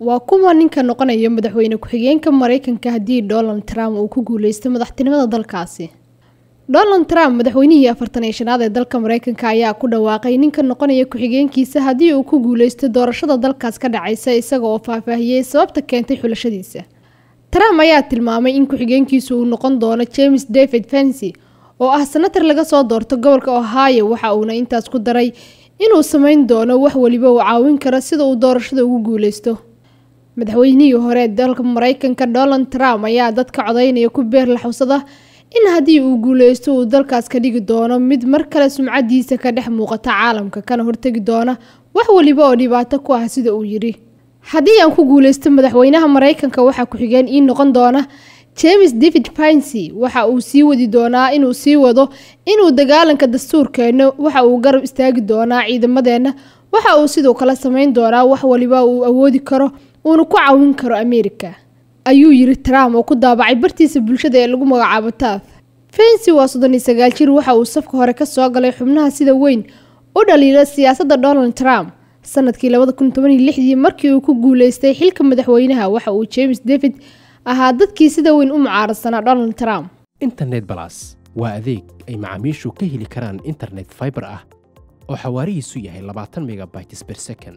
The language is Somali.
waa kuma ninka noqonaya madaxweyne ku-xigeenka mareykanka haddii donald trump uu ku guuleysto madaxtinimada dalkaasi donald trump madaxweynihii afartan iyo shanaad ee dalka mareykanka ayaa ku dhawaaqay ninka noqonaya ku-xigeenkiisa haddii uu ku guuleysto doorashada dalkaas ka dhacaysa isaga oo faahfaahiyey sababta keentay xulashadiisa trump ayaa tilmaamay in ku xigeenkiisa uu noqon doono james david fency oo ah sanatar laga soo doorto gobolka ohio waxa uuna intaas ku daray inuu sameyn doono wax weliba uu caawin kara sida uu doorashada ugu guuleysto madaxweynihii hore dalka mareykanka donald trump ayaa dadka codaynaya ku beer xusada in haddii uu guuleysto uu dalkaas ka dhigi doono mid mar kale sumcadiisa ka dhex muuqata caalamka kana hortegi doona wax weliba oo dhibaato ku ah sida uu yidhi haddii aan ku guuleysto madaxweynaha mareykanka waxaa ku-xigeen ii noqon doona james david pincy waxa uu sii wadi doonaa inuu sii wado inuu dagaalanka dastuurkeenna waxa uu garab istaagi doonaa ciidamadeenna waxa uu sidoo kale samayn doonaa wax waliba uu awoodi karo uuna ku caawin karo ameerika ayuu yidhi trump oo ku daabacay bartiisa bulshada ee lagu magacaabo taaf fensi waa soddon iyo sagaal jir waxa uu safka hore ka soo galay xubnaha sida weyn u dhaliila siyaasadda donald trump sanadkii labada kun toban iyo lixdii markii uu ku guuleystay xilka madaxweynaha waxa uu james david ahaa dadkii sida weyn u mucaarasana donald trump internet balas waa adeeg ay macaamiishu ka heli karaan internet fiber ah oo xawaarihiisu yahay labaatan megabytes per second